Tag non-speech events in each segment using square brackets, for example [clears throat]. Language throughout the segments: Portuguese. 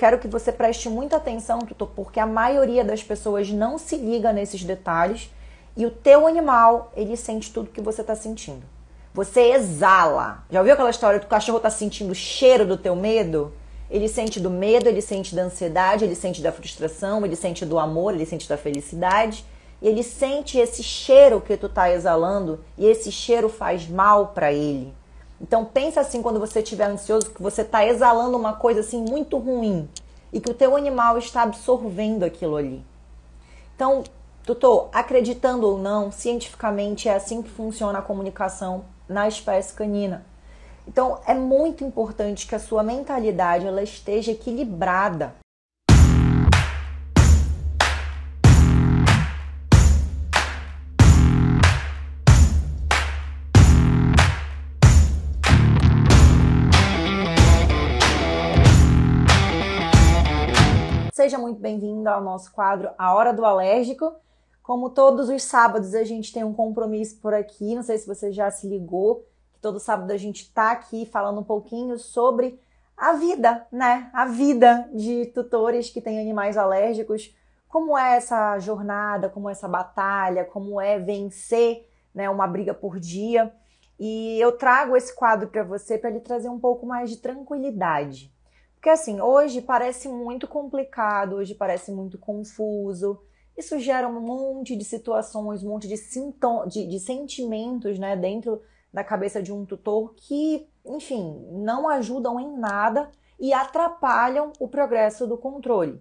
Quero que você preste muita atenção, tutor, porque a maioria das pessoas não se liga nesses detalhes e o teu animal, ele sente tudo que você está sentindo. Você exala. Já ouviu aquela história do cachorro está sentindo o cheiro do teu medo? Ele sente do medo, ele sente da ansiedade, ele sente da frustração, ele sente do amor, ele sente da felicidade. E ele sente esse cheiro que tu está exalando e esse cheiro faz mal para ele. Então pensa assim quando você estiver ansioso que você está exalando uma coisa assim muito ruim e que o teu animal está absorvendo aquilo ali. Então, doutor, acreditando ou não, cientificamente é assim que funciona a comunicação na espécie canina. Então, é muito importante que a sua mentalidade ela esteja equilibrada. Seja muito bem-vindo ao nosso quadro A Hora do Alérgico. Como todos os sábados, a gente tem um compromisso por aqui. Não sei se você já se ligou, que todo sábado a gente está aqui falando um pouquinho sobre a vida, né? A vida de tutores que têm animais alérgicos. Como é essa jornada, como é essa batalha, como é vencer né, uma briga por dia. E eu trago esse quadro para você para lhe trazer um pouco mais de tranquilidade. Porque assim, hoje parece muito complicado, hoje parece muito confuso. Isso gera um monte de situações, um monte de, sintoma, de, de sentimentos né, dentro da cabeça de um tutor que, enfim, não ajudam em nada e atrapalham o progresso do controle.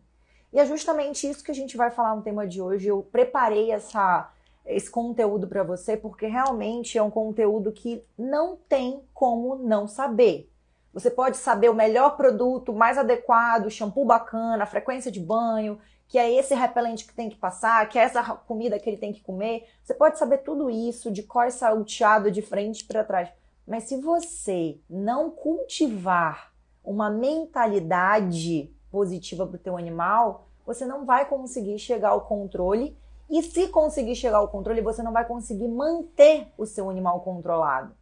E é justamente isso que a gente vai falar no tema de hoje. Eu preparei essa, esse conteúdo para você porque realmente é um conteúdo que não tem como não saber. Você pode saber o melhor produto, mais adequado, shampoo bacana, frequência de banho, que é esse repelente que tem que passar, que é essa comida que ele tem que comer. Você pode saber tudo isso, de cor salteado, de frente para trás. Mas se você não cultivar uma mentalidade positiva para o teu animal, você não vai conseguir chegar ao controle. E se conseguir chegar ao controle, você não vai conseguir manter o seu animal controlado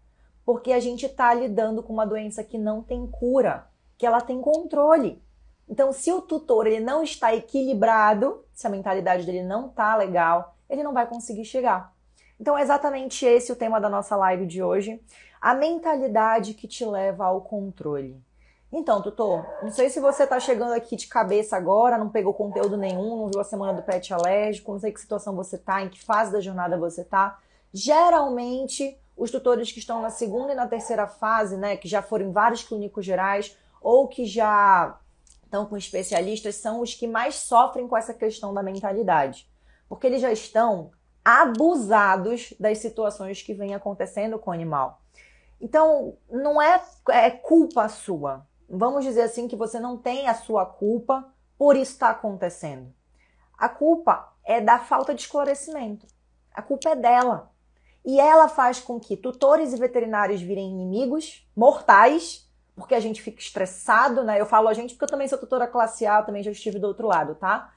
porque a gente está lidando com uma doença que não tem cura, que ela tem controle. Então, se o tutor ele não está equilibrado, se a mentalidade dele não tá legal, ele não vai conseguir chegar. Então, é exatamente esse o tema da nossa live de hoje: a mentalidade que te leva ao controle. Então, tutor, não sei se você está chegando aqui de cabeça agora, não pegou conteúdo nenhum, não viu a semana do pet alérgico, não sei que situação você está, em que fase da jornada você está. Geralmente, os tutores que estão na segunda e na terceira fase, né, que já foram em vários clínicos gerais ou que já estão com especialistas, são os que mais sofrem com essa questão da mentalidade, porque eles já estão abusados das situações que vêm acontecendo com o animal. Então, não é, é culpa sua. Vamos dizer assim que você não tem a sua culpa por isso está acontecendo. A culpa é da falta de esclarecimento. A culpa é dela e ela faz com que tutores e veterinários virem inimigos mortais, porque a gente fica estressado, né? Eu falo a gente porque eu também sou tutora classe A, eu também já estive do outro lado, tá?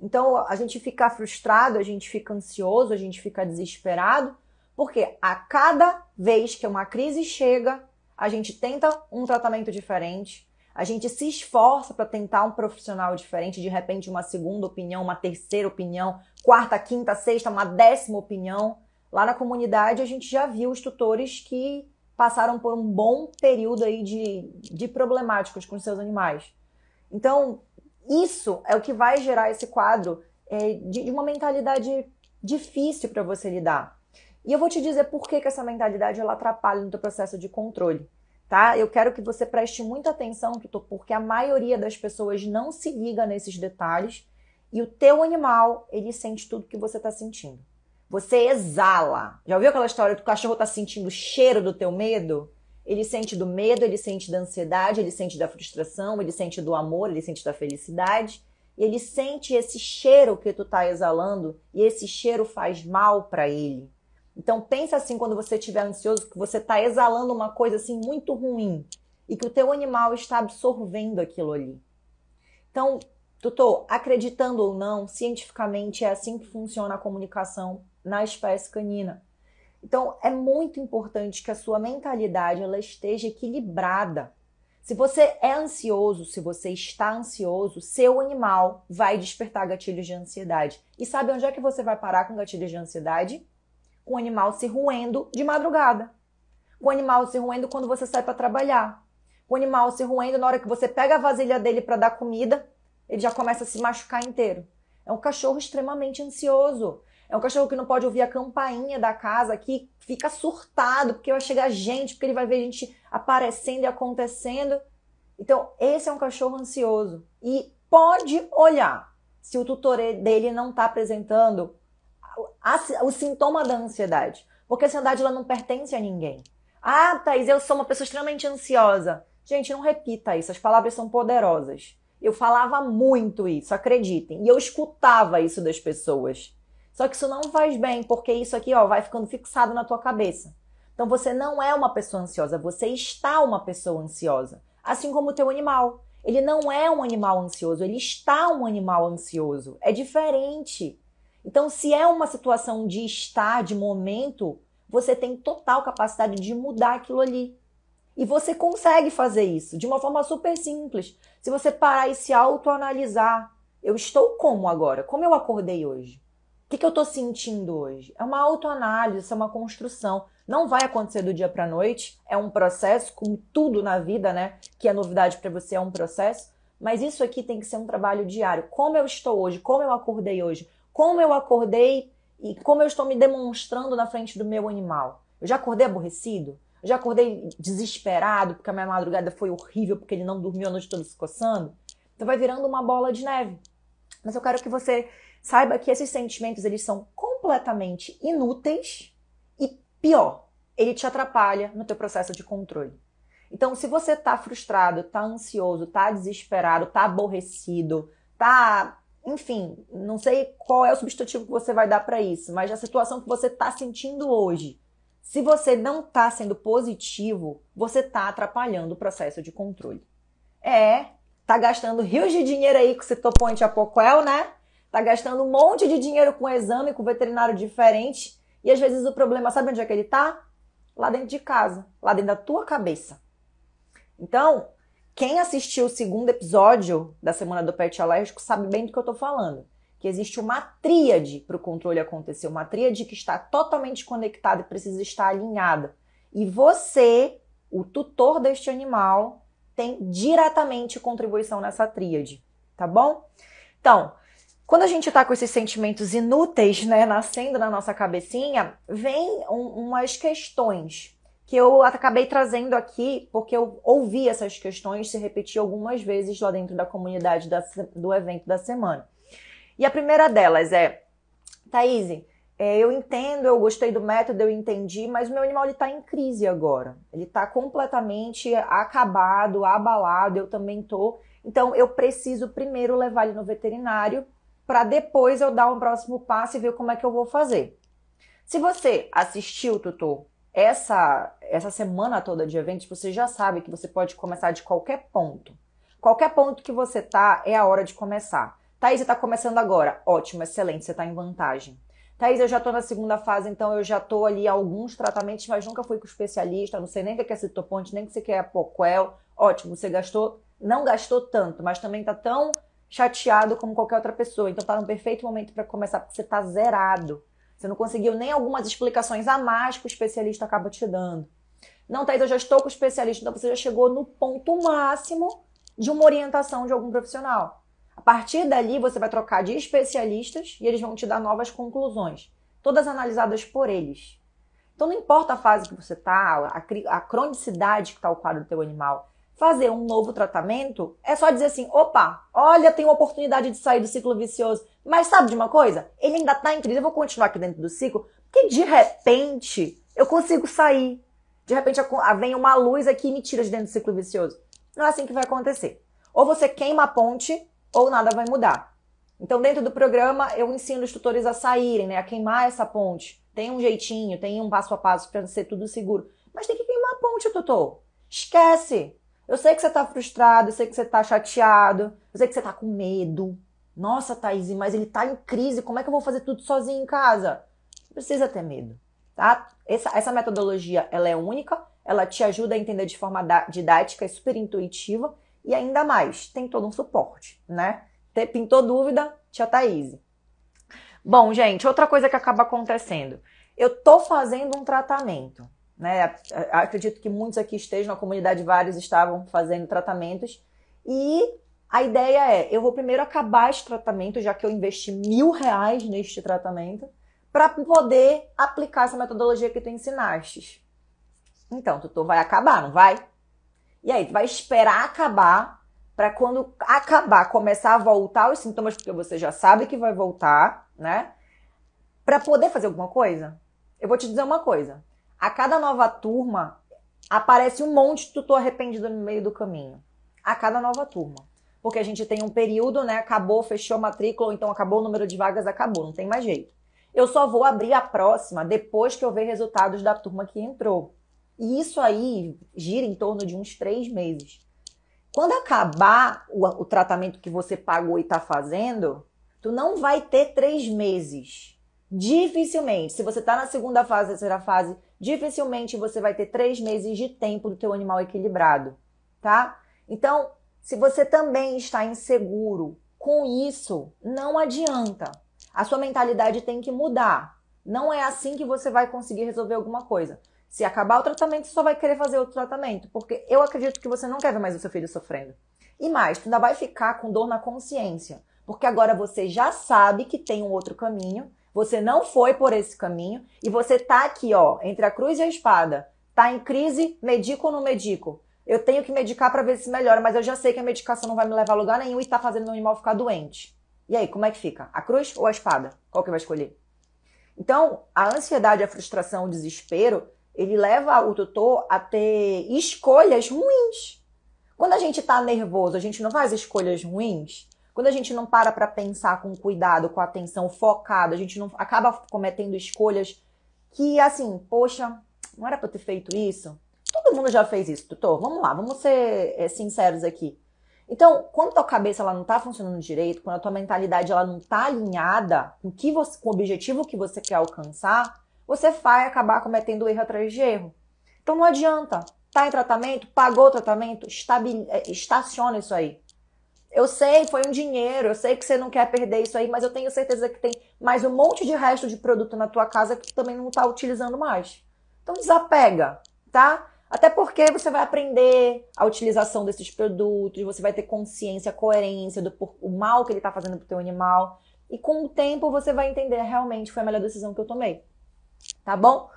Então a gente fica frustrado, a gente fica ansioso, a gente fica desesperado, porque a cada vez que uma crise chega, a gente tenta um tratamento diferente, a gente se esforça para tentar um profissional diferente, de repente uma segunda opinião, uma terceira opinião, quarta, quinta, sexta, uma décima opinião. Lá na comunidade a gente já viu os tutores que passaram por um bom período aí de, de problemáticos com seus animais. Então, isso é o que vai gerar esse quadro é, de, de, uma mentalidade difícil para você lidar. E eu vou te dizer por que, que essa mentalidade ela atrapalha no teu processo de controle, tá? Eu quero que você preste muita atenção, tutor, porque a maioria das pessoas não se liga nesses detalhes e o teu animal, ele sente tudo que você está sentindo. Você exala. Já ouviu aquela história que o cachorro tá sentindo o cheiro do teu medo? Ele sente do medo, ele sente da ansiedade, ele sente da frustração, ele sente do amor, ele sente da felicidade. E ele sente esse cheiro que tu tá exalando e esse cheiro faz mal para ele. Então pensa assim quando você estiver ansioso que você tá exalando uma coisa assim muito ruim e que o teu animal está absorvendo aquilo ali. Então, doutor, acreditando ou não, cientificamente é assim que funciona a comunicação na espécie canina. Então, é muito importante que a sua mentalidade ela esteja equilibrada. Se você é ansioso, se você está ansioso, seu animal vai despertar gatilhos de ansiedade. E sabe onde é que você vai parar com gatilhos de ansiedade? Com o animal se roendo de madrugada. Com o animal se roendo quando você sai para trabalhar. Com o animal se roendo na hora que você pega a vasilha dele para dar comida, ele já começa a se machucar inteiro. É um cachorro extremamente ansioso. É um cachorro que não pode ouvir a campainha da casa, que fica surtado, porque vai chegar gente, porque ele vai ver gente aparecendo e acontecendo. Então, esse é um cachorro ansioso. E pode olhar se o tutor dele não está apresentando a, a, o sintoma da ansiedade. Porque a ansiedade ela não pertence a ninguém. Ah, Thaís, eu sou uma pessoa extremamente ansiosa. Gente, não repita isso. As palavras são poderosas. Eu falava muito isso, acreditem. E eu escutava isso das pessoas. Só que isso não faz bem, porque isso aqui ó, vai ficando fixado na tua cabeça. Então você não é uma pessoa ansiosa, você está uma pessoa ansiosa. Assim como o teu animal. Ele não é um animal ansioso, ele está um animal ansioso. É diferente. Então, se é uma situação de estar, de momento, você tem total capacidade de mudar aquilo ali. E você consegue fazer isso de uma forma super simples. Se você parar e se autoanalisar, eu estou como agora? Como eu acordei hoje? O que, que eu estou sentindo hoje? É uma autoanálise, é uma construção. Não vai acontecer do dia para noite, é um processo, como tudo na vida, né? Que é novidade para você, é um processo. Mas isso aqui tem que ser um trabalho diário. Como eu estou hoje, como eu acordei hoje, como eu acordei e como eu estou me demonstrando na frente do meu animal. Eu já acordei aborrecido? Eu já acordei desesperado porque a minha madrugada foi horrível, porque ele não dormiu a noite toda se coçando? Então vai virando uma bola de neve. Mas eu quero que você Saiba que esses sentimentos eles são completamente inúteis e pior, ele te atrapalha no teu processo de controle. Então, se você tá frustrado, tá ansioso, tá desesperado, tá aborrecido, tá, enfim, não sei qual é o substitutivo que você vai dar para isso, mas a situação que você tá sentindo hoje, se você não tá sendo positivo, você tá atrapalhando o processo de controle. É, tá gastando rios de dinheiro aí com o Citoponte Apoquel, né? Tá gastando um monte de dinheiro com exame, com veterinário diferente. E às vezes o problema, sabe onde é que ele tá? Lá dentro de casa, lá dentro da tua cabeça. Então, quem assistiu o segundo episódio da Semana do Pet Alérgico sabe bem do que eu tô falando. Que existe uma tríade para o controle acontecer, uma tríade que está totalmente conectada e precisa estar alinhada. E você, o tutor deste animal, tem diretamente contribuição nessa tríade, tá bom? Então, quando a gente está com esses sentimentos inúteis, né, nascendo na nossa cabecinha, vem um, umas questões que eu acabei trazendo aqui, porque eu ouvi essas questões se repetir algumas vezes lá dentro da comunidade da, do evento da semana. E a primeira delas é, Thaís, é, eu entendo, eu gostei do método, eu entendi, mas o meu animal está em crise agora. Ele está completamente acabado, abalado, eu também estou. Então, eu preciso primeiro levar ele no veterinário para depois eu dar um próximo passo e ver como é que eu vou fazer. Se você assistiu, Tutu, essa, essa semana toda de eventos, você já sabe que você pode começar de qualquer ponto. Qualquer ponto que você tá, é a hora de começar. Thaís, você está começando agora. Ótimo, excelente, você está em vantagem. Thaís, eu já estou na segunda fase, então eu já estou ali alguns tratamentos, mas nunca fui com especialista, não sei nem o que é citoponte, nem o que é a Ótimo, você gastou, não gastou tanto, mas também está tão chateado como qualquer outra pessoa. Então tá no perfeito momento para começar, porque você tá zerado. Você não conseguiu nem algumas explicações a mais que o especialista acaba te dando. Não, Thaís, eu já estou com o especialista. Então você já chegou no ponto máximo de uma orientação de algum profissional. A partir dali, você vai trocar de especialistas e eles vão te dar novas conclusões, todas analisadas por eles. Então, não importa a fase que você está, a, cronicidade que está o quadro do teu animal, fazer um novo tratamento, é só dizer assim: opa, olha, tem uma oportunidade de sair do ciclo vicioso. Mas sabe de uma coisa? Ele ainda tá em crise, eu vou continuar aqui dentro do ciclo, porque de repente eu consigo sair. De repente ah, vem uma luz aqui e me tira de dentro do ciclo vicioso. Não é assim que vai acontecer. Ou você queima a ponte, ou nada vai mudar. Então, dentro do programa, eu ensino os tutores a saírem, né? A queimar essa ponte. Tem um jeitinho, tem um passo a passo para ser tudo seguro. Mas tem que queimar a ponte, tutor. Esquece! Eu sei que você tá frustrado, eu sei que você tá chateado, eu sei que você tá com medo. Nossa, Thaís, mas ele tá em crise, como é que eu vou fazer tudo sozinho em casa? Não precisa ter medo, tá? Essa, essa metodologia, ela é única, ela te ajuda a entender de forma didática, é super intuitiva e ainda mais, tem todo um suporte, né? Pintou dúvida, tia Thaís. Bom, gente, outra coisa que acaba acontecendo. Eu tô fazendo um tratamento. Né? Acredito que muitos aqui estejam na comunidade, vários estavam fazendo tratamentos. E a ideia é: eu vou primeiro acabar esse tratamento, já que eu investi mil reais neste tratamento, para poder aplicar essa metodologia que tu ensinaste. Então, tutor vai acabar, não vai? E aí, tu vai esperar acabar para quando acabar, começar a voltar os sintomas, porque você já sabe que vai voltar, né? Para poder fazer alguma coisa. Eu vou te dizer uma coisa. A cada nova turma, aparece um monte de tutor arrependido no meio do caminho. A cada nova turma. Porque a gente tem um período, né? Acabou, fechou a matrícula, ou então acabou o número de vagas, acabou, não tem mais jeito. Eu só vou abrir a próxima depois que eu ver resultados da turma que entrou. E isso aí gira em torno de uns três meses. Quando acabar o, o tratamento que você pagou e está fazendo, tu não vai ter três meses. Dificilmente. Se você está na segunda fase, terceira fase, dificilmente você vai ter três meses de tempo do teu animal equilibrado, tá? Então, se você também está inseguro com isso, não adianta. A sua mentalidade tem que mudar. Não é assim que você vai conseguir resolver alguma coisa. Se acabar o tratamento, você só vai querer fazer outro tratamento, porque eu acredito que você não quer ver mais o seu filho sofrendo. E mais, tu ainda vai ficar com dor na consciência, porque agora você já sabe que tem um outro caminho você não foi por esse caminho e você tá aqui, ó, entre a cruz e a espada. Tá em crise, medico ou não medico? Eu tenho que medicar para ver se melhora, mas eu já sei que a medicação não vai me levar a lugar nenhum e tá fazendo meu animal ficar doente. E aí, como é que fica? A cruz ou a espada? Qual que vai escolher? Então, a ansiedade, a frustração, o desespero, ele leva o tutor a ter escolhas ruins. Quando a gente está nervoso, a gente não faz escolhas ruins? Quando a gente não para para pensar com cuidado, com atenção, focado, a gente não acaba cometendo escolhas que assim, poxa, não era para ter feito isso. Todo mundo já fez isso, doutor. Vamos lá, vamos ser é, sinceros aqui. Então, quando a tua cabeça ela não está funcionando direito, quando a tua mentalidade ela não está alinhada com, que você, com o objetivo que você quer alcançar, você vai acabar cometendo erro atrás de erro. Então não adianta. Está em tratamento, pagou o tratamento, estabil, eh, estaciona isso aí. Eu sei, foi um dinheiro, eu sei que você não quer perder isso aí, mas eu tenho certeza que tem mais um monte de resto de produto na tua casa que tu também não tá utilizando mais. Então desapega, tá? Até porque você vai aprender a utilização desses produtos, você vai ter consciência, coerência do o mal que ele tá fazendo pro teu animal. E com o tempo você vai entender, realmente foi a melhor decisão que eu tomei. Tá bom?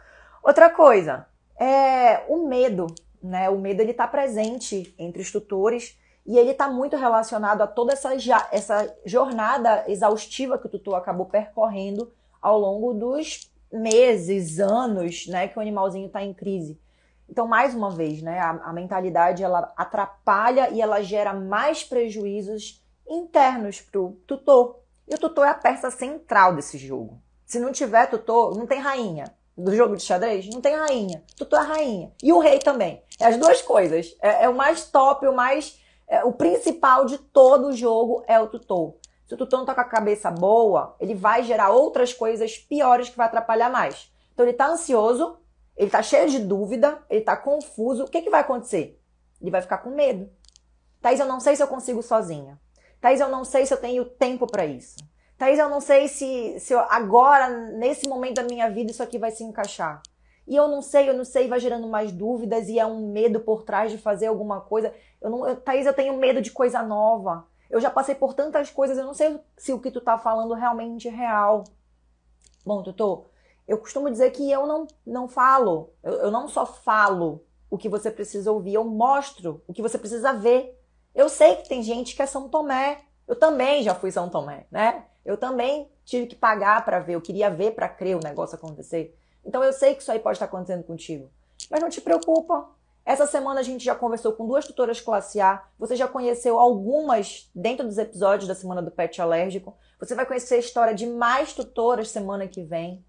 Outra coisa, é o medo, né? O medo ele tá presente entre os tutores e ele está muito relacionado a toda essa, essa jornada exaustiva que o tutu acabou percorrendo ao longo dos meses, anos, né, que o animalzinho está em crise. Então, mais uma vez, né, a, a, mentalidade ela atrapalha e ela gera mais prejuízos internos para o tutor. E o tutor é a peça central desse jogo. Se não tiver tutor, não tem rainha. Do jogo de xadrez, não tem rainha. Tutor é rainha. E o rei também. É as duas coisas. É, é o mais top, o mais é, o principal de todo o jogo é o tutor. Se o tutor não tá com a cabeça boa, ele vai gerar outras coisas piores que vai atrapalhar mais. Então ele tá ansioso, ele tá cheio de dúvida, ele tá confuso. O que, que vai acontecer? Ele vai ficar com medo. Thaís, eu não sei se eu consigo sozinha. Thaís, eu não sei se eu tenho tempo para isso. Thaís, eu não sei se, se eu, agora, nesse momento da minha vida, isso aqui vai se encaixar e eu não sei, eu não sei, vai gerando mais dúvidas e é um medo por trás de fazer alguma coisa. Eu não, eu, Thaís, eu tenho medo de coisa nova. Eu já passei por tantas coisas, eu não sei se o que tu tá falando realmente é real. Bom, doutor, eu costumo dizer que eu não, não falo, eu, eu não só falo o que você precisa ouvir, eu mostro o que você precisa ver. Eu sei que tem gente que é São Tomé, eu também já fui São Tomé, né? Eu também tive que pagar para ver, eu queria ver para crer o negócio acontecer. Então eu sei que isso aí pode estar acontecendo contigo. Mas não te preocupa. Essa semana a gente já conversou com duas tutoras classe A. Você já conheceu algumas dentro dos episódios da semana do pet alérgico. Você vai conhecer a história de mais tutoras semana que vem.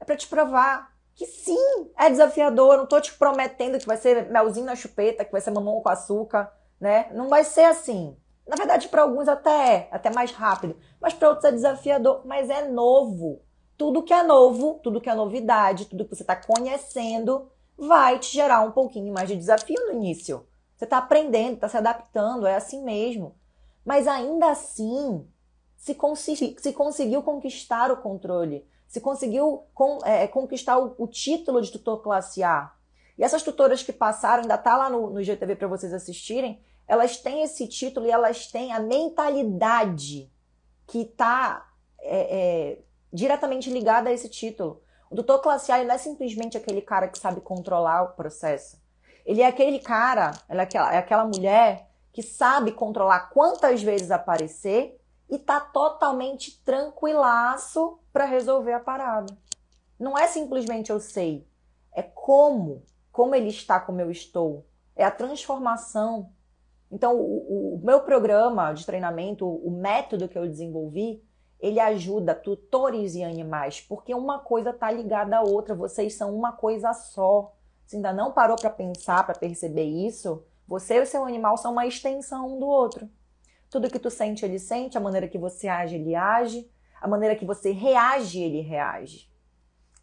É para te provar que sim, é desafiador. não tô te prometendo que vai ser melzinho na chupeta, que vai ser mamão com açúcar, né? Não vai ser assim. Na verdade, para alguns até é, até mais rápido, mas para outros é desafiador, mas é novo tudo que é novo, tudo que é novidade, tudo que você está conhecendo, vai te gerar um pouquinho mais de desafio no início. Você está aprendendo, está se adaptando, é assim mesmo. Mas ainda assim, se, se conseguiu conquistar o controle, se conseguiu con, é, conquistar o, o, título de tutor classe A. E essas tutoras que passaram, ainda está lá no, no GTV para vocês assistirem, elas têm esse título e elas têm a mentalidade que está é, é, diretamente ligada a esse título. O doutor classe A não é simplesmente aquele cara que sabe controlar o processo. Ele é aquele cara, é aquela, é aquela mulher que sabe controlar quantas vezes aparecer e tá totalmente tranquilaço para resolver a parada. Não é simplesmente eu sei, é como, como ele está, como eu estou. É a transformação. Então, o, o meu programa de treinamento, o método que eu desenvolvi, ele ajuda tutores e animais, porque uma coisa está ligada à outra, vocês são uma coisa só. Se ainda não parou para pensar, para perceber isso, você e o seu animal são uma extensão um do outro. Tudo que tu sente, ele sente, a maneira que você age, ele age, a maneira que você reage, ele reage.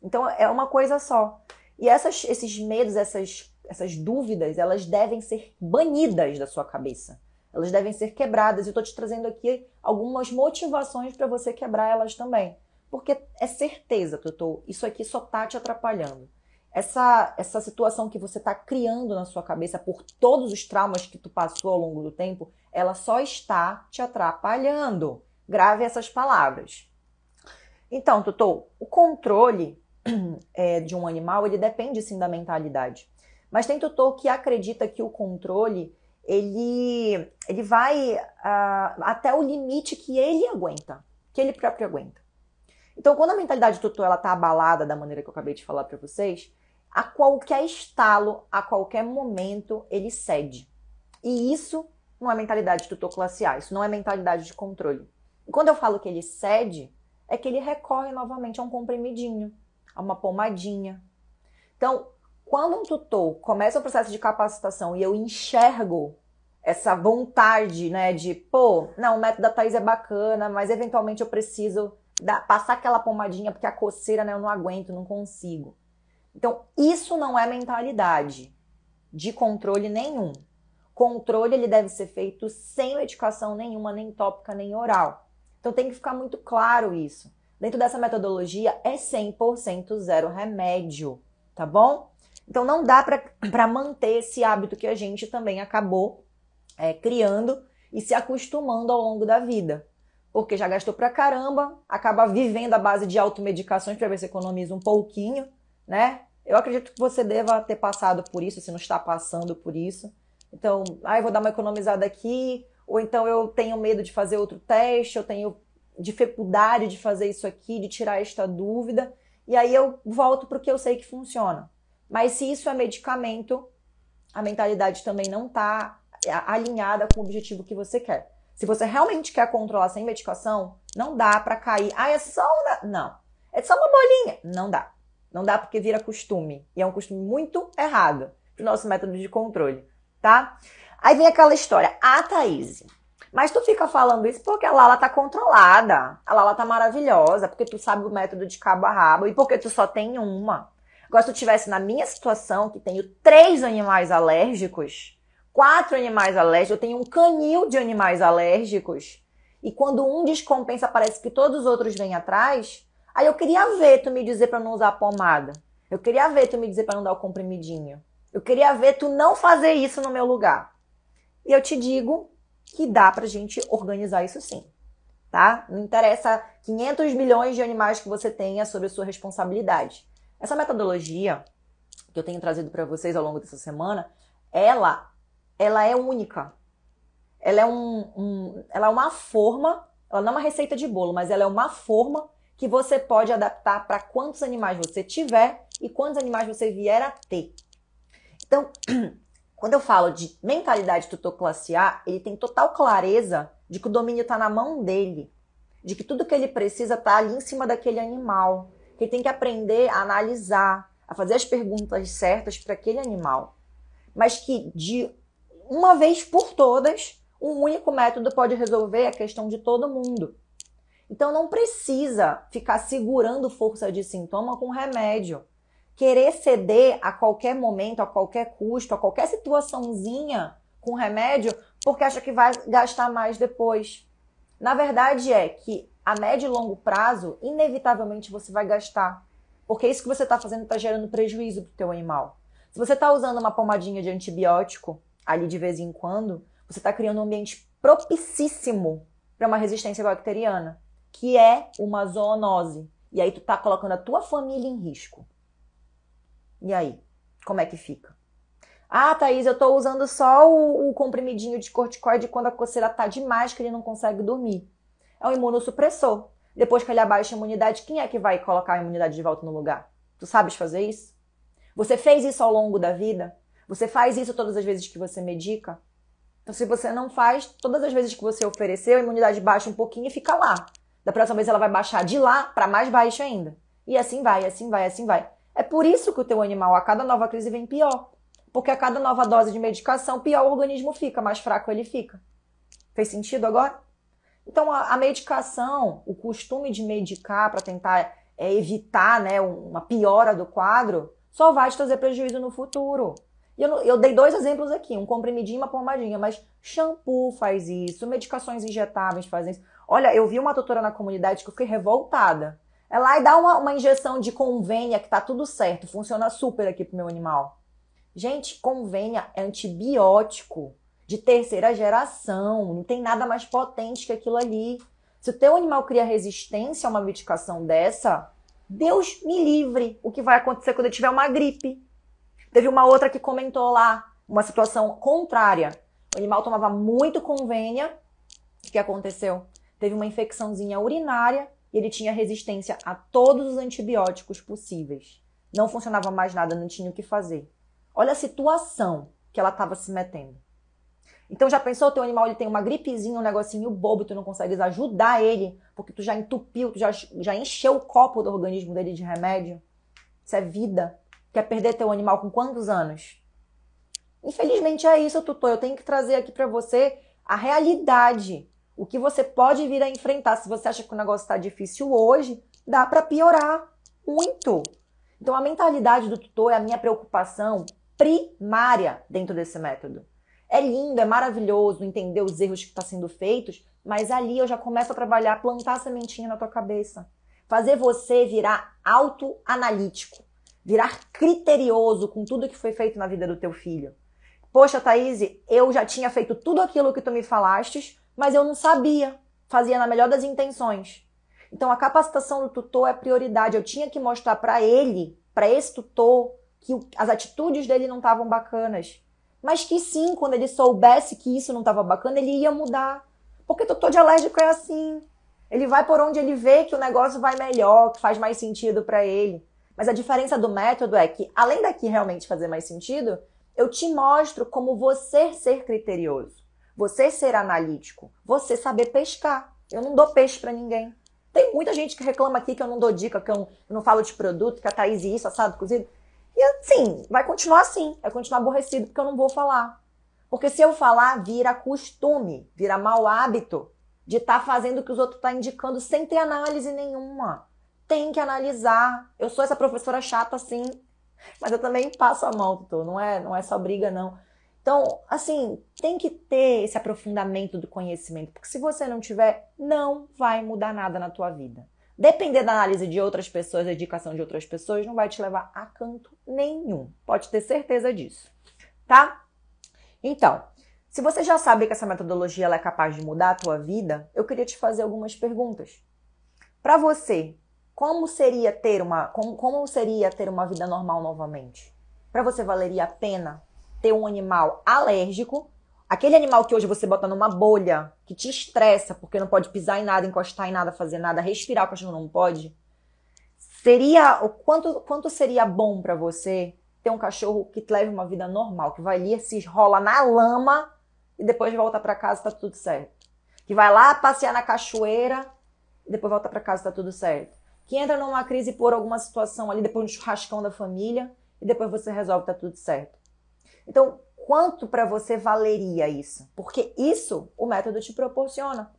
Então é uma coisa só. E essas, esses medos, essas, essas dúvidas, elas devem ser banidas da sua cabeça. Elas devem ser quebradas. Eu estou te trazendo aqui algumas motivações para você quebrar elas também. Porque é certeza que eu tô, isso aqui só tá te atrapalhando. Essa, essa situação que você está criando na sua cabeça por todos os traumas que tu passou ao longo do tempo, ela só está te atrapalhando. Grave essas palavras. Então, Tutor, o controle [clears throat] é, de um animal, ele depende sim da mentalidade. Mas tem tutor que acredita que o controle ele, ele vai uh, até o limite que ele aguenta, que ele próprio aguenta. Então, quando a mentalidade tutu está abalada da maneira que eu acabei de falar para vocês, a qualquer estalo, a qualquer momento, ele cede. E isso não é mentalidade tutor classe A, isso não é mentalidade de controle. E quando eu falo que ele cede, é que ele recorre novamente a um comprimidinho, a uma pomadinha. Então, quando um tutor começa o processo de capacitação e eu enxergo essa vontade, né, de, pô, não, o método da Thais é bacana, mas eventualmente eu preciso da passar aquela pomadinha porque a coceira, né, eu não aguento, não consigo. Então, isso não é mentalidade de controle nenhum. Controle ele deve ser feito sem medicação nenhuma, nem tópica, nem oral. Então tem que ficar muito claro isso. Dentro dessa metodologia é 100% zero remédio, tá bom? Então não dá para [clears throat] manter esse hábito que a gente também acabou é, criando e se acostumando ao longo da vida. Porque já gastou pra caramba, acaba vivendo à base de automedicações para ver se economiza um pouquinho, né? Eu acredito que você deva ter passado por isso, se não está passando por isso. Então, ah, vou dar uma economizada aqui, ou então eu tenho medo de fazer outro teste, eu tenho dificuldade de fazer isso aqui, de tirar esta dúvida, e aí eu volto para o que eu sei que funciona. Mas se isso é medicamento, a mentalidade também não está alinhada com o objetivo que você quer. Se você realmente quer controlar sem medicação, não dá para cair. Ah, é só uma... Não. É só uma bolinha. Não dá. Não dá porque vira costume. E é um costume muito errado pro nosso método de controle, tá? Aí vem aquela história. Ah, Thaís, mas tu fica falando isso porque a Lala tá controlada. A Lala tá maravilhosa, porque tu sabe o método de cabo a rabo e porque tu só tem uma. Agora, se eu tivesse na minha situação, que tenho três animais alérgicos, quatro animais alérgicos, eu tenho um canil de animais alérgicos, e quando um descompensa, parece que todos os outros vêm atrás. Aí eu queria ver tu me dizer para não usar pomada. Eu queria ver tu me dizer para não dar o comprimidinho. Eu queria ver tu não fazer isso no meu lugar. E eu te digo que dá pra gente organizar isso sim, tá? Não interessa 500 milhões de animais que você tenha sobre a sua responsabilidade. Essa metodologia que eu tenho trazido para vocês ao longo dessa semana, ela, ela é única. Ela é, um, um, ela é uma forma, ela não é uma receita de bolo, mas ela é uma forma que você pode adaptar para quantos animais você tiver e quantos animais você vier a ter. Então, [clears throat] quando eu falo de mentalidade tutor classe A, ele tem total clareza de que o domínio está na mão dele, de que tudo que ele precisa está ali em cima daquele animal, que tem que aprender a analisar, a fazer as perguntas certas para aquele animal. Mas que de uma vez por todas, um único método pode resolver a questão de todo mundo. Então não precisa ficar segurando força de sintoma com remédio. Querer ceder a qualquer momento, a qualquer custo, a qualquer situaçãozinha com remédio, porque acha que vai gastar mais depois. Na verdade é que a médio e longo prazo, inevitavelmente você vai gastar. Porque isso que você está fazendo está gerando prejuízo para o teu animal. Se você está usando uma pomadinha de antibiótico ali de vez em quando, você está criando um ambiente propicíssimo para uma resistência bacteriana, que é uma zoonose. E aí tu está colocando a tua família em risco. E aí, como é que fica? Ah, Thaís, eu estou usando só o, o comprimidinho de corticoide quando a coceira tá demais que ele não consegue dormir é um imunossupressor. Depois que ele abaixa a imunidade, quem é que vai colocar a imunidade de volta no lugar? Tu sabes fazer isso? Você fez isso ao longo da vida? Você faz isso todas as vezes que você medica? Então, se você não faz, todas as vezes que você ofereceu, a imunidade baixa um pouquinho e fica lá. Da próxima vez ela vai baixar de lá para mais baixo ainda. E assim vai, assim vai, assim vai. É por isso que o teu animal, a cada nova crise, vem pior. Porque a cada nova dose de medicação, pior o organismo fica, mais fraco ele fica. Fez sentido agora? Então, a, a medicação, o costume de medicar para tentar é, evitar né, uma piora do quadro, só vai te trazer prejuízo no futuro. E eu, eu dei dois exemplos aqui, um comprimidinho e uma pomadinha, mas shampoo faz isso, medicações injetáveis fazem isso. Olha, eu vi uma doutora na comunidade que eu fiquei revoltada. Ela é lá e dá uma, uma injeção de convênia que tá tudo certo, funciona super aqui pro meu animal. Gente, convênia é antibiótico de terceira geração, não tem nada mais potente que aquilo ali. Se o teu animal cria resistência a uma medicação dessa, Deus me livre o que vai acontecer quando ele tiver uma gripe. Teve uma outra que comentou lá uma situação contrária. O animal tomava muito convênia. O que aconteceu? Teve uma infecçãozinha urinária e ele tinha resistência a todos os antibióticos possíveis. Não funcionava mais nada, não tinha o que fazer. Olha a situação que ela estava se metendo. Então já pensou, teu animal ele tem uma gripezinha, um negocinho bobo, tu não consegues ajudar ele, porque tu já entupiu, tu já, já encheu o copo do organismo dele de remédio. Isso é vida. Quer perder teu animal com quantos anos? Infelizmente é isso, tutor. Eu tenho que trazer aqui para você a realidade. O que você pode vir a enfrentar. Se você acha que o negócio está difícil hoje, dá para piorar muito. Então a mentalidade do tutor é a minha preocupação primária dentro desse método. É lindo, é maravilhoso entender os erros que estão tá sendo feitos, mas ali eu já começo a trabalhar, plantar a sementinha na tua cabeça. Fazer você virar autoanalítico, virar criterioso com tudo que foi feito na vida do teu filho. Poxa, Thaís, eu já tinha feito tudo aquilo que tu me falaste, mas eu não sabia. Fazia na melhor das intenções. Então a capacitação do tutor é prioridade. Eu tinha que mostrar para ele, para esse tutor, que as atitudes dele não estavam bacanas mas que sim, quando ele soubesse que isso não estava bacana, ele ia mudar. Porque doutor de alérgico é assim. Ele vai por onde ele vê que o negócio vai melhor, que faz mais sentido para ele. Mas a diferença do método é que, além daqui realmente fazer mais sentido, eu te mostro como você ser criterioso, você ser analítico, você saber pescar. Eu não dou peixe para ninguém. Tem muita gente que reclama aqui que eu não dou dica, que eu não, eu não falo de produto, que a Thaís isso, assado, cozido. E assim, vai continuar assim, vai continuar aborrecido porque eu não vou falar. Porque se eu falar, vira costume, vira mau hábito de estar tá fazendo o que os outros estão tá indicando sem ter análise nenhuma. Tem que analisar. Eu sou essa professora chata, assim, mas eu também passo a mão, tô. não é, não é só briga, não. Então, assim, tem que ter esse aprofundamento do conhecimento, porque se você não tiver, não vai mudar nada na tua vida. Depender da análise de outras pessoas, da indicação de outras pessoas, não vai te levar a canto nenhum. Pode ter certeza disso, tá? Então, se você já sabe que essa metodologia é capaz de mudar a tua vida, eu queria te fazer algumas perguntas. Para você, como seria ter uma, como, como seria ter uma vida normal novamente? Para você valeria a pena ter um animal alérgico Aquele animal que hoje você bota numa bolha, que te estressa porque não pode pisar em nada, encostar em nada, fazer nada, respirar, o cachorro não pode. Seria o quanto quanto seria bom para você ter um cachorro que te leve uma vida normal, que vai ali se rola na lama e depois volta para casa tá tudo certo. Que vai lá passear na cachoeira e depois volta para casa tá tudo certo. Que entra numa crise por alguma situação ali depois de um churrascão da família e depois você resolve tá tudo certo. Então, Quanto para você valeria isso? Porque isso o método te proporciona.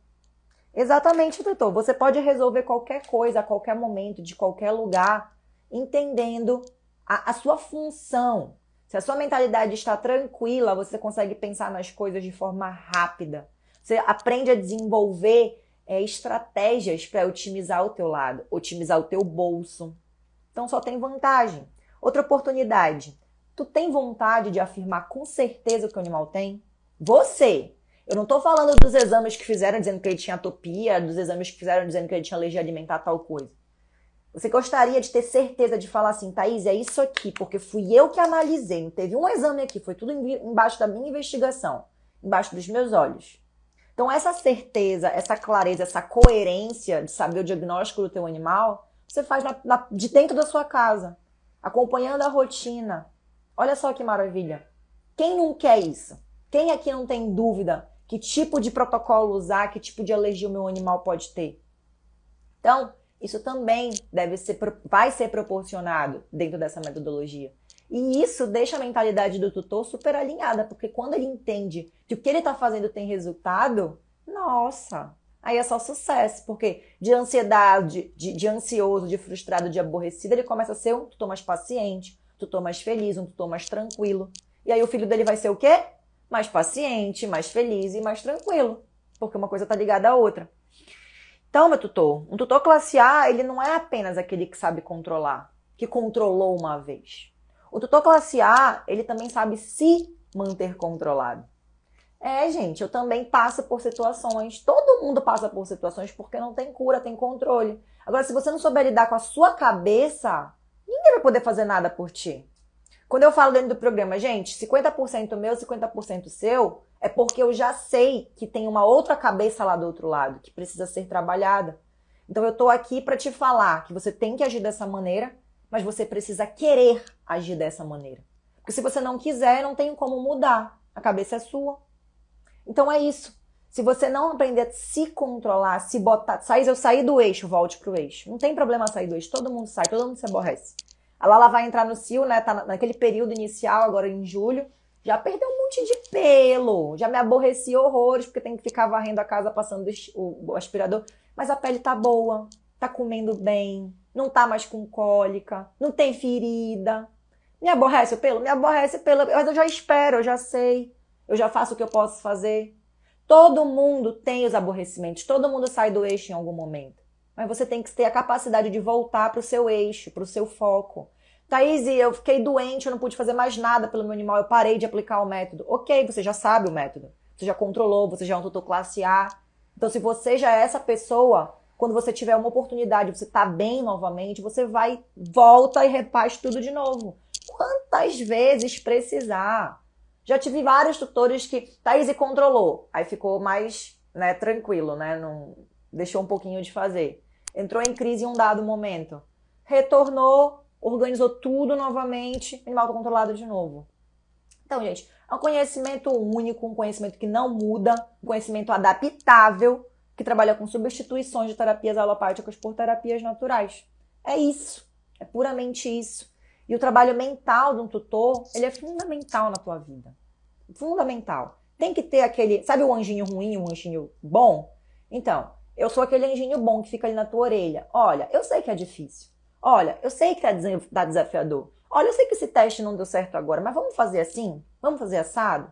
Exatamente, doutor. Você pode resolver qualquer coisa, a qualquer momento, de qualquer lugar, entendendo a, a sua função. Se a sua mentalidade está tranquila, você consegue pensar nas coisas de forma rápida. Você aprende a desenvolver é, estratégias para otimizar o teu lado, otimizar o teu bolso. Então só tem vantagem. Outra oportunidade, Tu tem vontade de afirmar com certeza que o animal tem? Você! Eu não estou falando dos exames que fizeram dizendo que ele tinha atopia, dos exames que fizeram dizendo que ele tinha alergia alimentar, tal coisa. Você gostaria de ter certeza de falar assim, Thaís, é isso aqui, porque fui eu que analisei, não teve um exame aqui, foi tudo embaixo da minha investigação, embaixo dos meus olhos. Então, essa certeza, essa clareza, essa coerência de saber o diagnóstico do teu animal, você faz na, na, de dentro da sua casa, acompanhando a rotina, Olha só que maravilha. Quem não quer isso? Quem aqui não tem dúvida que tipo de protocolo usar, que tipo de alergia o meu animal pode ter? Então, isso também deve ser, vai ser proporcionado dentro dessa metodologia. E isso deixa a mentalidade do tutor super alinhada, porque quando ele entende que o que ele está fazendo tem resultado, nossa, aí é só sucesso, porque de ansiedade, de, de ansioso, de frustrado, de aborrecido, ele começa a ser um tutor mais paciente, tutor mais feliz, um tutor mais tranquilo. E aí o filho dele vai ser o quê? Mais paciente, mais feliz e mais tranquilo, porque uma coisa está ligada à outra. Então, meu tutor, um tutor classe A, ele não é apenas aquele que sabe controlar, que controlou uma vez. O tutor classe A, ele também sabe se manter controlado. É, gente, eu também passo por situações, todo mundo passa por situações porque não tem cura, tem controle. Agora, se você não souber lidar com a sua cabeça, ninguém vai poder fazer nada por ti. Quando eu falo dentro do programa, gente, 50% meu, 50% seu, é porque eu já sei que tem uma outra cabeça lá do outro lado que precisa ser trabalhada. Então eu tô aqui para te falar que você tem que agir dessa maneira, mas você precisa querer agir dessa maneira. Porque se você não quiser, não tem como mudar. A cabeça é sua. Então é isso. Se você não aprender a se controlar, se botar, sai, eu saí do eixo, volte pro eixo. Não tem problema sair do eixo, todo mundo sai, todo mundo se aborrece. A Lala vai entrar no cio, né? Tá naquele período inicial, agora em julho. Já perdeu um monte de pelo, já me aborreci horrores, porque tem que ficar varrendo a casa, passando o aspirador. Mas a pele tá boa, tá comendo bem, não tá mais com cólica, não tem ferida. Me aborrece o pelo? Me aborrece o pelo, mas eu já espero, eu já sei. Eu já faço o que eu posso fazer. Todo mundo tem os aborrecimentos, todo mundo sai do eixo em algum momento. Mas você tem que ter a capacidade de voltar para o seu eixo, para o seu foco. Thaís, eu fiquei doente, eu não pude fazer mais nada pelo meu animal, eu parei de aplicar o método. Ok, você já sabe o método. Você já controlou, você já é um tutor classe A. Então, se você já é essa pessoa, quando você tiver uma oportunidade, você está bem novamente, você vai, volta e repaz tudo de novo. Quantas vezes precisar. Já tive vários tutores que Thaís e controlou, aí ficou mais né, tranquilo, né? Não deixou um pouquinho de fazer. Entrou em crise em um dado momento. Retornou, organizou tudo novamente, animal tá controlado de novo. Então, gente, é um conhecimento único, um conhecimento que não muda, um conhecimento adaptável, que trabalha com substituições de terapias alopáticas por terapias naturais. É isso. É puramente isso. E o trabalho mental de um tutor, ele é fundamental na tua vida. Fundamental. Tem que ter aquele, sabe o anjinho ruim, o anjinho bom? Então, eu sou aquele anjinho bom que fica ali na tua orelha. Olha, eu sei que é difícil. Olha, eu sei que tá, tá desafiador. Olha, eu sei que esse teste não deu certo agora, mas vamos fazer assim? Vamos fazer assado?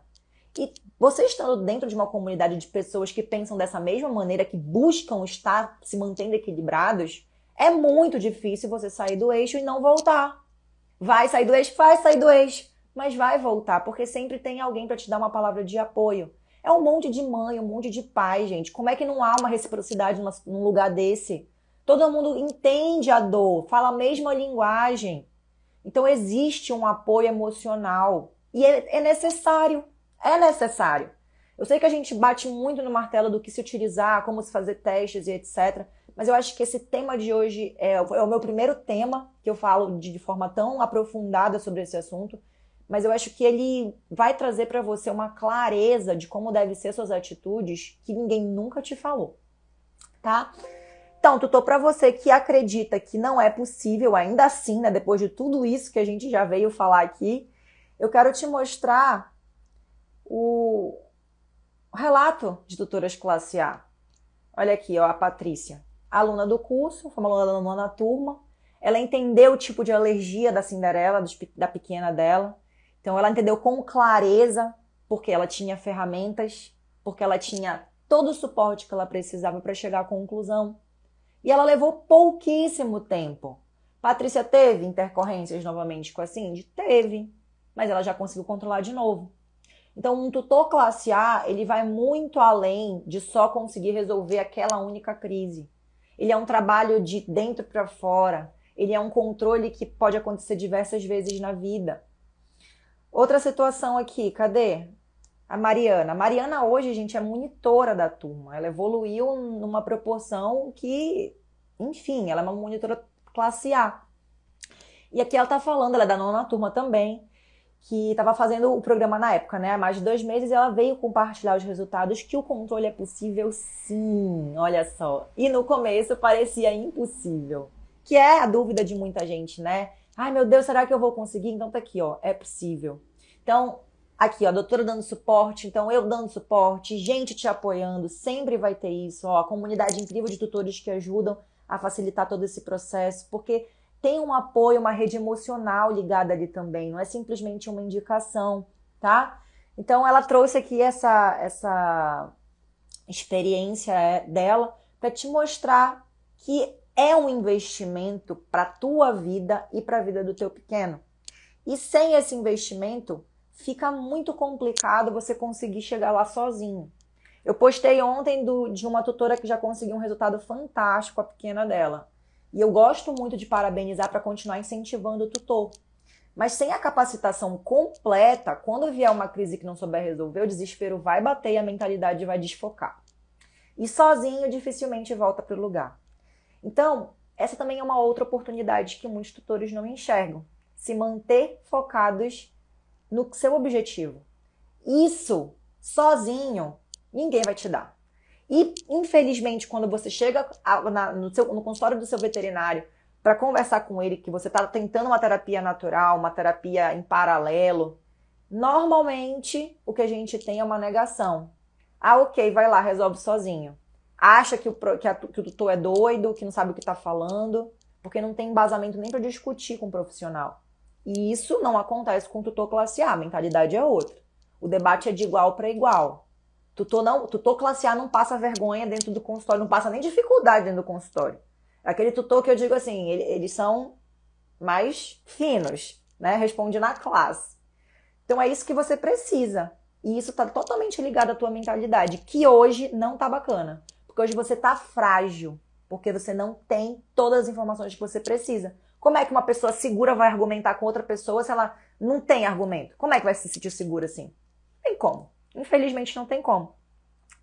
E você estando dentro de uma comunidade de pessoas que pensam dessa mesma maneira, que buscam estar se mantendo equilibrados, é muito difícil você sair do eixo e não voltar. Vai sair do eixo? Vai sair do eixo. Mas vai voltar, porque sempre tem alguém para te dar uma palavra de apoio. É um monte de mãe, um monte de pai, gente. Como é que não há uma reciprocidade num lugar desse? Todo mundo entende a dor, fala a mesma linguagem. Então existe um apoio emocional e é, é necessário. É necessário. Eu sei que a gente bate muito no martelo do que se utilizar, como se fazer testes e etc. Mas eu acho que esse tema de hoje é, é o meu primeiro tema que eu falo de, de forma tão aprofundada sobre esse assunto. Mas eu acho que ele vai trazer para você uma clareza de como devem ser suas atitudes que ninguém nunca te falou, tá? Então, tutor, para você que acredita que não é possível, ainda assim, né, depois de tudo isso que a gente já veio falar aqui, eu quero te mostrar o relato de tutoras classe A. Olha aqui, ó, a Patrícia aluna do curso, foi uma aluna da nona turma. Ela entendeu o tipo de alergia da Cinderela, da pequena dela. Então ela entendeu com clareza, porque ela tinha ferramentas, porque ela tinha todo o suporte que ela precisava para chegar à conclusão. E ela levou pouquíssimo tempo. Patrícia teve intercorrências novamente com a Cindy? Teve, mas ela já conseguiu controlar de novo. Então, um tutor classe A, ele vai muito além de só conseguir resolver aquela única crise ele é um trabalho de dentro para fora, ele é um controle que pode acontecer diversas vezes na vida. Outra situação aqui, cadê? A Mariana. A Mariana hoje, gente, é monitora da turma. Ela evoluiu numa proporção que, enfim, ela é uma monitora classe A. E aqui ela tá falando, ela é da nona turma também que estava fazendo o programa na época, né? Há mais de dois meses, ela veio compartilhar os resultados que o controle é possível, sim, olha só. E no começo parecia impossível, que é a dúvida de muita gente, né? Ai meu Deus, será que eu vou conseguir? Então tá aqui, ó, é possível. Então, aqui, ó, a doutora dando suporte, então eu dando suporte, gente te apoiando, sempre vai ter isso, ó, a comunidade incrível de tutores que ajudam a facilitar todo esse processo, porque tem um apoio, uma rede emocional ligada ali também, não é simplesmente uma indicação, tá? Então ela trouxe aqui essa essa experiência é, dela para te mostrar que é um investimento para tua vida e para a vida do teu pequeno. E sem esse investimento, fica muito complicado você conseguir chegar lá sozinho. Eu postei ontem do, de uma tutora que já conseguiu um resultado fantástico a pequena dela. E eu gosto muito de parabenizar para continuar incentivando o tutor. Mas sem a capacitação completa, quando vier uma crise que não souber resolver, o desespero vai bater e a mentalidade vai desfocar. E sozinho dificilmente volta para o lugar. Então, essa também é uma outra oportunidade que muitos tutores não enxergam. Se manter focados no seu objetivo. Isso, sozinho, ninguém vai te dar. E, infelizmente, quando você chega no, seu, no consultório do seu veterinário para conversar com ele que você está tentando uma terapia natural, uma terapia em paralelo, normalmente o que a gente tem é uma negação. Ah, ok, vai lá, resolve sozinho. Acha que o, que, a, que o tutor é doido, que não sabe o que está falando, porque não tem embasamento nem para discutir com o profissional. E isso não acontece com o tutor classe A, a mentalidade é outra. O debate é de igual para igual. Tutor, não, tutor classe A não passa vergonha dentro do consultório, não passa nem dificuldade dentro do consultório. Aquele tutor que eu digo assim, ele, eles são mais finos, né? Responde na classe. Então é isso que você precisa. E isso está totalmente ligado à tua mentalidade, que hoje não tá bacana. Porque hoje você tá frágil, porque você não tem todas as informações que você precisa. Como é que uma pessoa segura vai argumentar com outra pessoa se ela não tem argumento? Como é que vai se sentir segura assim? Tem como. Infelizmente não tem como.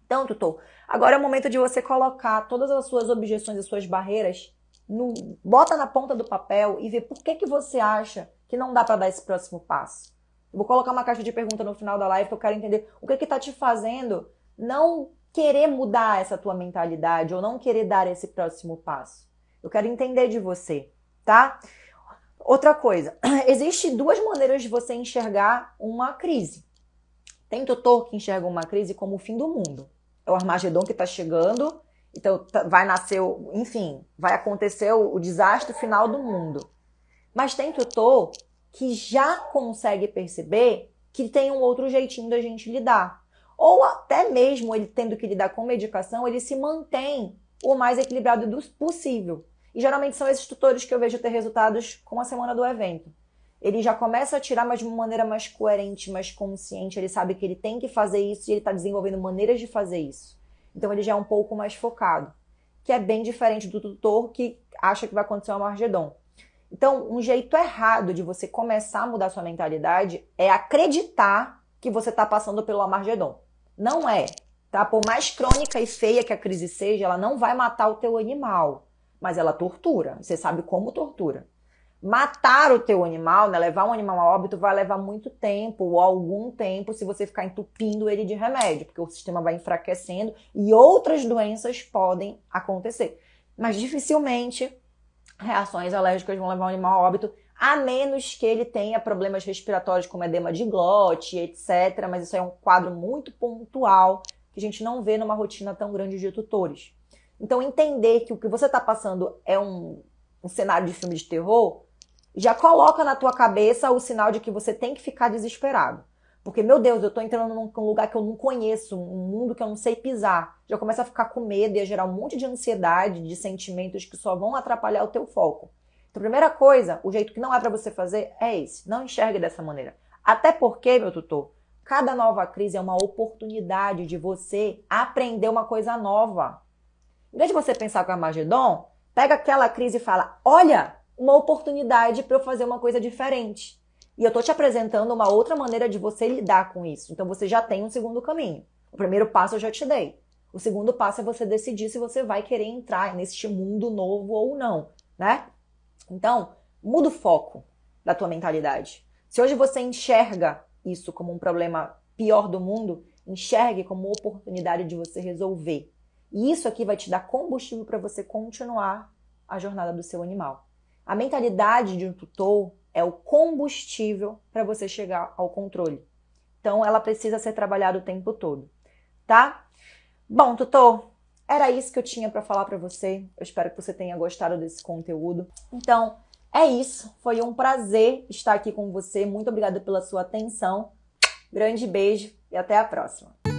Então, tutor, agora é o momento de você colocar todas as suas objeções e suas barreiras, no, bota na ponta do papel e ver por que, que você acha que não dá para dar esse próximo passo. Eu vou colocar uma caixa de pergunta no final da live que eu quero entender o que que tá te fazendo não querer mudar essa tua mentalidade ou não querer dar esse próximo passo. Eu quero entender de você, tá? Outra coisa, [clears throat] existe duas maneiras de você enxergar uma crise. Tem doutor que enxerga uma crise como o fim do mundo. É o Armagedon que está chegando, então tá, vai nascer, enfim, vai acontecer o, o desastre final do mundo. Mas tem tutor que já consegue perceber que tem um outro jeitinho da gente lidar. Ou até mesmo ele tendo que lidar com medicação, ele se mantém o mais equilibrado possível. E geralmente são esses tutores que eu vejo ter resultados com a semana do evento ele já começa a tirar, mas de uma maneira mais coerente, mais consciente. Ele sabe que ele tem que fazer isso e ele está desenvolvendo maneiras de fazer isso. Então ele já é um pouco mais focado, que é bem diferente do tutor que acha que vai acontecer uma Armagedon. Então, um jeito errado de você começar a mudar sua mentalidade é acreditar que você está passando pelo Armagedon. Não é, tá? Por mais crônica e feia que a crise seja, ela não vai matar o teu animal, mas ela tortura. Você sabe como tortura. Matar o teu animal, né? Levar um animal a óbito vai levar muito tempo, ou algum tempo, se você ficar entupindo ele de remédio, porque o sistema vai enfraquecendo e outras doenças podem acontecer. Mas dificilmente reações alérgicas vão levar um animal a óbito, a menos que ele tenha problemas respiratórios como edema de glote, etc. Mas isso é um quadro muito pontual que a gente não vê numa rotina tão grande de tutores. Então, entender que o que você está passando é um, um cenário de filme de terror já coloca na tua cabeça o sinal de que você tem que ficar desesperado. Porque, meu Deus, eu tô entrando num lugar que eu não conheço, um mundo que eu não sei pisar. Já começa a ficar com medo e a gerar um monte de ansiedade, de sentimentos que só vão atrapalhar o teu foco. Então, primeira coisa, o jeito que não é para você fazer é esse. Não enxergue dessa maneira. Até porque, meu tutor, cada nova crise é uma oportunidade de você aprender uma coisa nova. Em vez de você pensar com a Magedon, pega aquela crise e fala: olha, uma oportunidade para eu fazer uma coisa diferente. E eu tô te apresentando uma outra maneira de você lidar com isso. Então você já tem um segundo caminho. O primeiro passo eu já te dei. O segundo passo é você decidir se você vai querer entrar neste mundo novo ou não, né? Então, muda o foco da tua mentalidade. Se hoje você enxerga isso como um problema pior do mundo, enxergue como oportunidade de você resolver. E isso aqui vai te dar combustível para você continuar a jornada do seu animal. A mentalidade de um tutor é o combustível para você chegar ao controle. Então, ela precisa ser trabalhada o tempo todo, tá? Bom, tutor, era isso que eu tinha para falar para você. Eu espero que você tenha gostado desse conteúdo. Então, é isso. Foi um prazer estar aqui com você. Muito obrigada pela sua atenção. Grande beijo e até a próxima.